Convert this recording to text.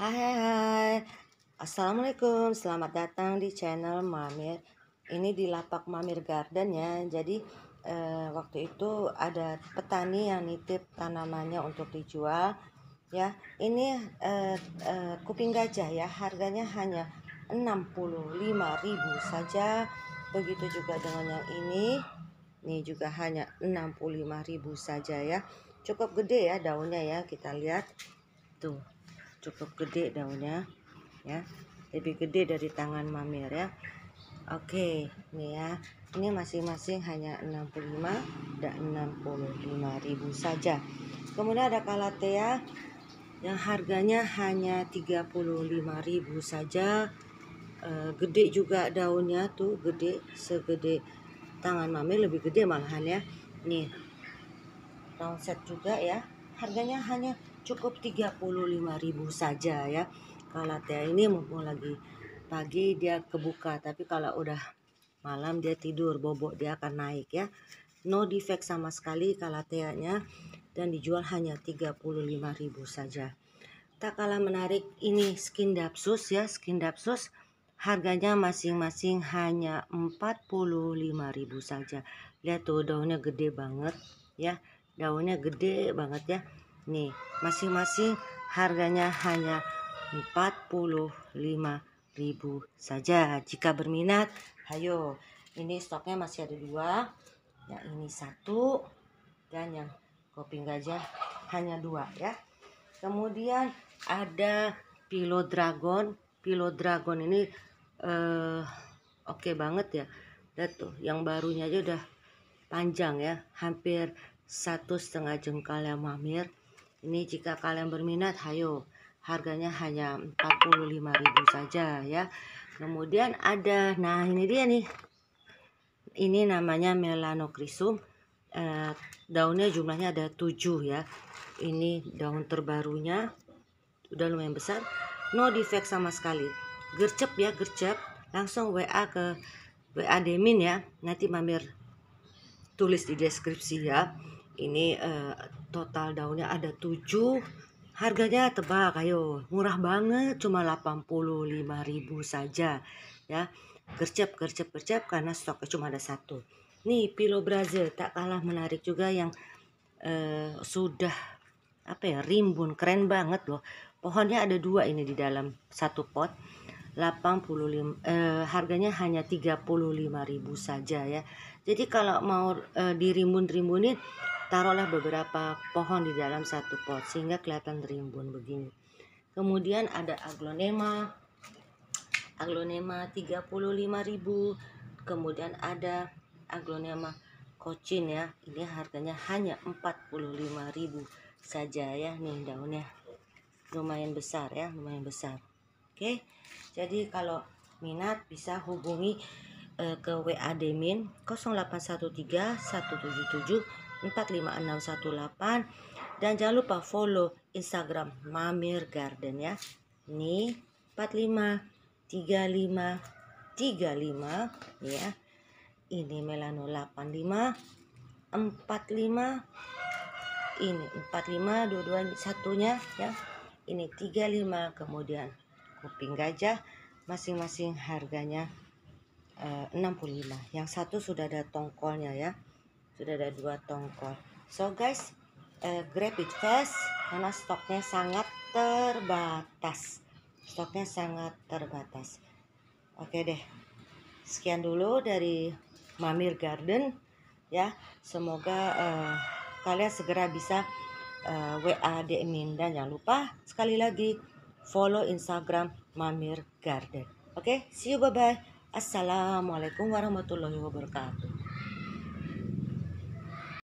Hai hai hai Assalamualaikum selamat datang di channel Mamir Ini di lapak Mamir Garden ya Jadi eh, waktu itu ada petani yang nitip tanamannya untuk dijual Ya ini eh, eh, kuping gajah ya harganya hanya 65.000 saja Begitu juga dengan yang ini Ini juga hanya 65.000 saja ya Cukup gede ya daunnya ya kita lihat Tuh cukup gede daunnya ya lebih gede dari tangan mamir ya Oke ini ya ini masing-masing hanya 65 dan ribu saja kemudian ada kalatea ya, yang harganya hanya ribu saja e, gede juga daunnya tuh gede segede tangan mamir lebih gede malahan ya nih round set juga ya harganya hanya cukup 35.000 saja ya kalau teh ini mumpung lagi pagi dia kebuka tapi kalau udah malam dia tidur bobok dia akan naik ya no defect sama sekali kalateanya dan dijual hanya 35.000 saja tak kalah menarik ini skin dapsus ya skin dapsus harganya masing-masing hanya 45.000 saja lihat tuh daunnya gede banget ya daunnya gede banget ya nih masing-masing harganya hanya 45.000 saja jika berminat ayo ini stoknya masih ada dua yang ini satu dan yang kuping gajah hanya dua ya kemudian ada pilo dragon pilo dragon ini eh, oke okay banget ya lihat tuh yang barunya aja udah panjang ya hampir satu setengah jengkal yang mamir ini jika kalian berminat hayo harganya hanya 45.000 saja ya kemudian ada nah ini dia nih ini namanya melanokrisum eh, daunnya jumlahnya ada 7 ya ini daun terbarunya udah lumayan besar no defect sama sekali gercep ya gercep langsung WA ke WA Demin ya nanti Mamir tulis di deskripsi ya ini uh, total daunnya ada 7 harganya tebak ayo murah banget cuma 85.000 saja ya gercep gercep gercep karena stoknya cuma ada satu nih pilo brazil tak kalah menarik juga yang uh, sudah apa ya rimbun keren banget loh pohonnya ada dua ini di dalam satu pot 85 eh, harganya hanya 35.000 saja ya. Jadi kalau mau eh, dirimbun-rimbunin Taruhlah beberapa pohon di dalam satu pot sehingga kelihatan rimbun begini. Kemudian ada aglonema, aglonema 35.000, kemudian ada aglonema kocin ya. Ini harganya hanya 45.000 saja ya nih daunnya. Lumayan besar ya, lumayan besar. Oke. Jadi kalau minat bisa hubungi eh, ke WA Demin 0813 177 45618 dan jangan lupa follow Instagram Mamir Garden ya. Ini 45 35 35 ya. Ini Melano 85 45 ini 45 dua-duanya satunya ya. Ini 35 kemudian kuping gajah masing-masing harganya 65. Eh, Yang satu sudah ada tongkolnya ya sudah ada dua tongkol so guys uh, grab it fast karena stoknya sangat terbatas stoknya sangat terbatas oke deh sekian dulu dari Mamir Garden ya semoga uh, kalian segera bisa uh, eh, WA DM dan jangan lupa sekali lagi follow Instagram Mamir Garden oke see you bye bye Assalamualaikum warahmatullahi wabarakatuh